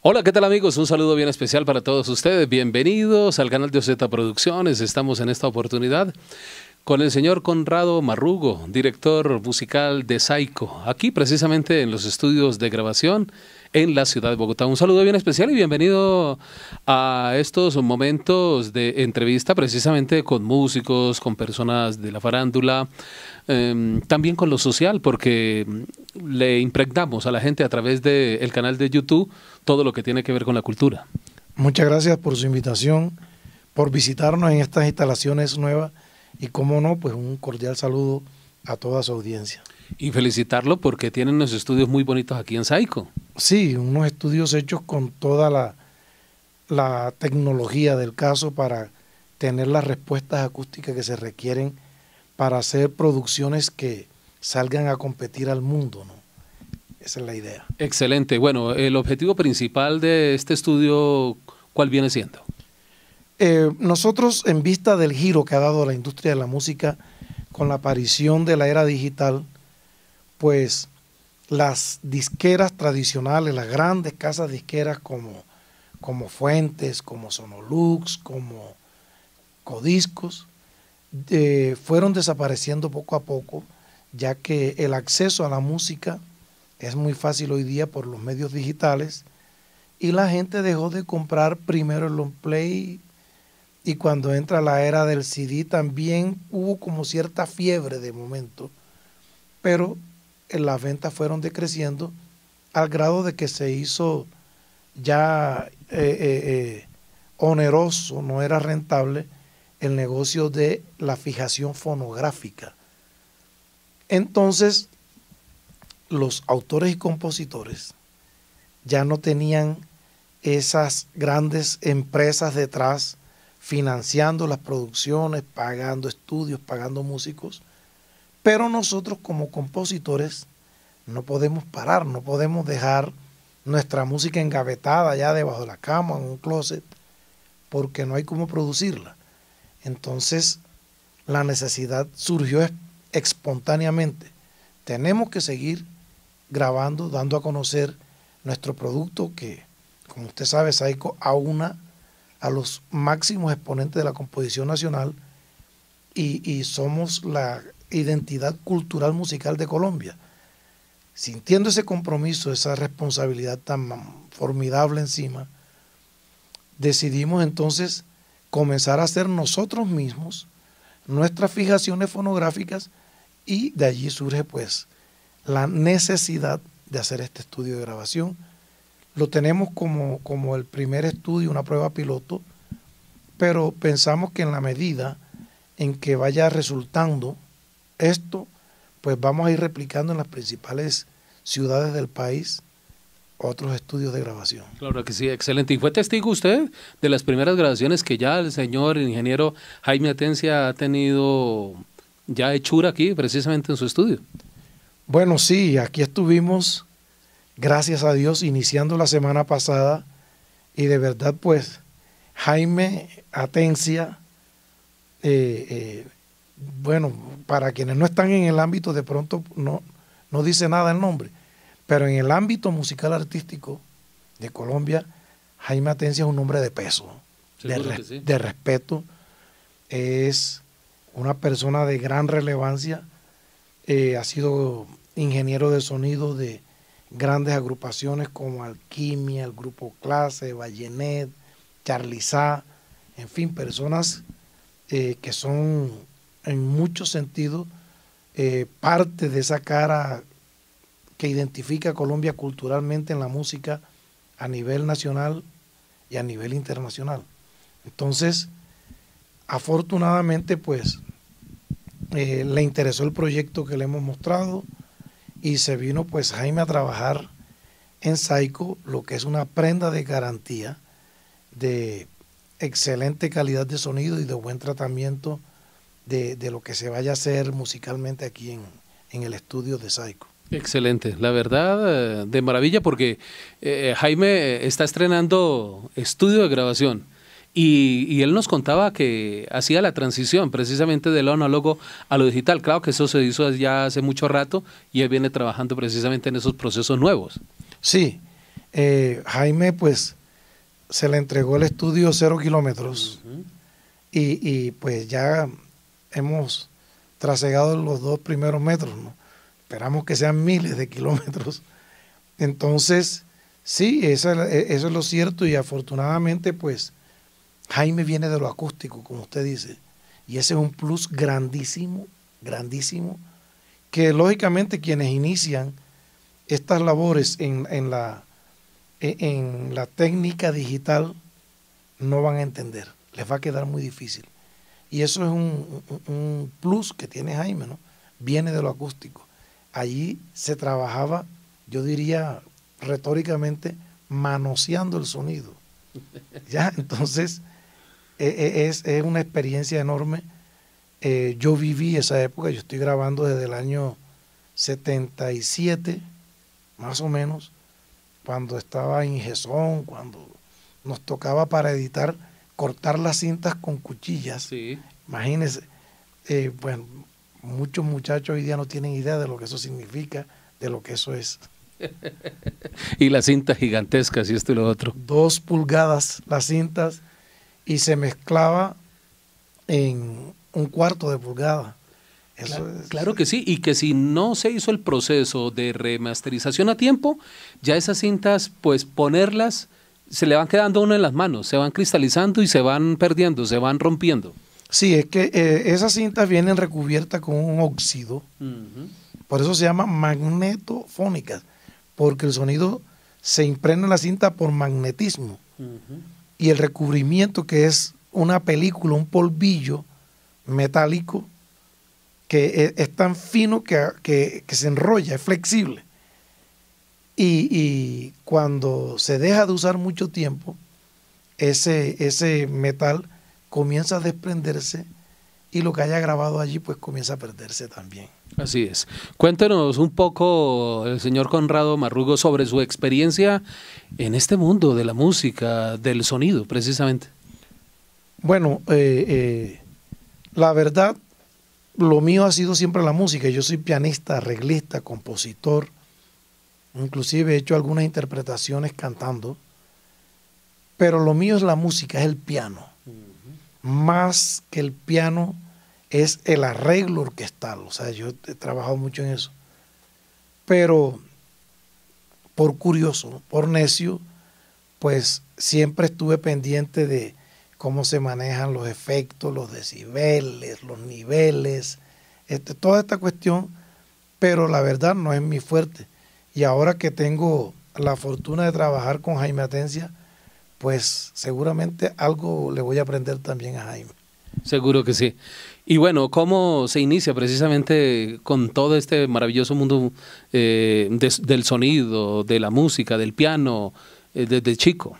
Hola, ¿qué tal amigos? Un saludo bien especial para todos ustedes. Bienvenidos al canal de OZ Producciones. Estamos en esta oportunidad con el señor Conrado Marrugo, director musical de Saico, aquí precisamente en los estudios de grabación en la ciudad de Bogotá. Un saludo bien especial y bienvenido a estos momentos de entrevista precisamente con músicos, con personas de la farándula, em, también con lo social, porque le impregnamos a la gente a través del canal de YouTube todo lo que tiene que ver con la cultura. Muchas gracias por su invitación, por visitarnos en estas instalaciones nuevas y como no, pues un cordial saludo a toda su audiencia. Y felicitarlo porque tienen unos estudios muy bonitos aquí en Saico. Sí, unos estudios hechos con toda la, la tecnología del caso para tener las respuestas acústicas que se requieren para hacer producciones que salgan a competir al mundo, ¿no? Esa es la idea. Excelente. Bueno, el objetivo principal de este estudio, ¿cuál viene siendo? Eh, nosotros, en vista del giro que ha dado la industria de la música con la aparición de la era digital, pues las disqueras tradicionales, las grandes casas disqueras como, como Fuentes, como Sonolux, como Codiscos, eh, fueron desapareciendo poco a poco, ya que el acceso a la música es muy fácil hoy día por los medios digitales y la gente dejó de comprar primero el long play, y cuando entra la era del CD también hubo como cierta fiebre de momento, pero eh, las ventas fueron decreciendo al grado de que se hizo ya eh, eh, oneroso, no era rentable el negocio de la fijación fonográfica. Entonces, los autores y compositores ya no tenían esas grandes empresas detrás, financiando las producciones, pagando estudios, pagando músicos, pero nosotros como compositores no podemos parar, no podemos dejar nuestra música engavetada ya debajo de la cama, en un closet, porque no hay cómo producirla. Entonces, la necesidad surgió espontáneamente. Tenemos que seguir grabando, dando a conocer nuestro producto que, como usted sabe, Saico, a una a los máximos exponentes de la composición nacional y, somos la identidad cultural musical de Colombia. Sintiendo ese compromiso, esa responsabilidad tan formidable encima, decidimos entonces comenzar a hacer nosotros mismos nuestras fijaciones fonográficas y de allí surge pues la necesidad de hacer este estudio de grabación lo tenemos como, como el primer estudio, una prueba piloto, pero pensamos que en la medida en que vaya resultando esto, pues vamos a ir replicando en las principales ciudades del país otros estudios de grabación. Claro que sí, excelente. ¿Y fue testigo usted de las primeras grabaciones que ya el señor ingeniero Jaime Atencia ha tenido ya hechura aquí, precisamente en su estudio? Bueno, sí, aquí estuvimos gracias a Dios, iniciando la semana pasada. Y de verdad, pues, Jaime Atencia, eh, eh, bueno, para quienes no están en el ámbito, de pronto no, no dice nada el nombre, pero en el ámbito musical artístico de Colombia, Jaime Atencia es un hombre de peso, de, respeto, es una persona de gran relevancia, eh, ha sido ingeniero de sonido de grandes agrupaciones como Alquimia, el Grupo Clase, Vallenet, Charlizá, en fin, personas eh, que son en muchos sentidos eh, parte de esa cara que identifica a Colombia culturalmente en la música a nivel nacional y a nivel internacional. Entonces, afortunadamente, pues, eh, le interesó el proyecto que le hemos mostrado, y se vino pues Jaime a trabajar en Psycho, lo que es una prenda de garantía de excelente calidad de sonido y de buen tratamiento de, lo que se vaya a hacer musicalmente aquí en, el estudio de Psycho. Excelente, la verdad, eh, de maravilla porque eh, eh, Jaime está estrenando estudio de grabación. Y, él nos contaba que hacía la transición precisamente del análogo a lo digital. Claro que eso se hizo ya hace mucho rato y él viene trabajando precisamente en esos procesos nuevos. Sí, eh, Jaime pues se le entregó el estudio cero kilómetros y, pues ya hemos trasegado los dos primeros metros, ¿no? esperamos que sean miles de kilómetros. Entonces, sí, e, eso es lo cierto y afortunadamente pues Jaime viene de lo acústico, como usted dice, y ese es un plus grandísimo, grandísimo, que lógicamente quienes inician estas labores en, la, e, en la técnica digital no van a entender, les va a quedar muy difícil. Y eso es un, un plus que tiene Jaime, ¿no? Viene de lo acústico. Allí se trabajaba, yo diría retóricamente, manoseando el sonido. ¿Ya? Entonces, e, e, es, una experiencia enorme. Eh, yo viví esa época, yo estoy grabando desde el año 77, más o menos, cuando estaba en Gesón, cuando nos tocaba para editar, cortar las cintas con cuchillas. Imagínense, eh, bueno, muchos muchachos hoy día no tienen idea de lo que eso significa, de lo que eso es. y las cintas gigantescas y esto y lo otro. Dos pulgadas las cintas y se mezclaba en un cuarto de pulgada. claro, que sí, y que si no se hizo el proceso de remasterización a tiempo, ya esas cintas, pues ponerlas, se le van quedando una en las manos, se van cristalizando y se van perdiendo, se van rompiendo. Sí, es que eh, esas cintas vienen recubiertas con un óxido, por eso se llama magnetofónicas, porque el sonido se impregna en la cinta por magnetismo y el recubrimiento que es una película, un polvillo metálico que e, es, tan fino que, se enrolla, es flexible. Y, y, cuando se deja de usar mucho tiempo, ese, ese metal comienza a desprenderse y lo que haya grabado allí pues comienza a perderse también. Así es. Cuéntenos un poco, el eh, señor Conrado Marrugo, sobre su experiencia en este mundo de la música, del sonido, precisamente. Bueno, eh, eh, la verdad, lo mío ha sido siempre la música. Yo soy pianista, arreglista, compositor. Inclusive he hecho algunas interpretaciones cantando. Pero lo mío es la música, es el piano más que el piano es el arreglo orquestal. O sea, yo he trabajado mucho en eso. Pero por curioso, por necio, pues siempre estuve pendiente de cómo se manejan los efectos, los decibeles, los niveles, este, toda esta cuestión, pero la verdad no es mi fuerte. Y ahora que tengo la fortuna de trabajar con Jaime Atencia, pues seguramente algo le voy a aprender también a Jaime. Seguro que sí. Y bueno, ¿cómo se inicia precisamente con todo este maravilloso mundo eh, del sonido, de la música, del piano, eh, desde chico?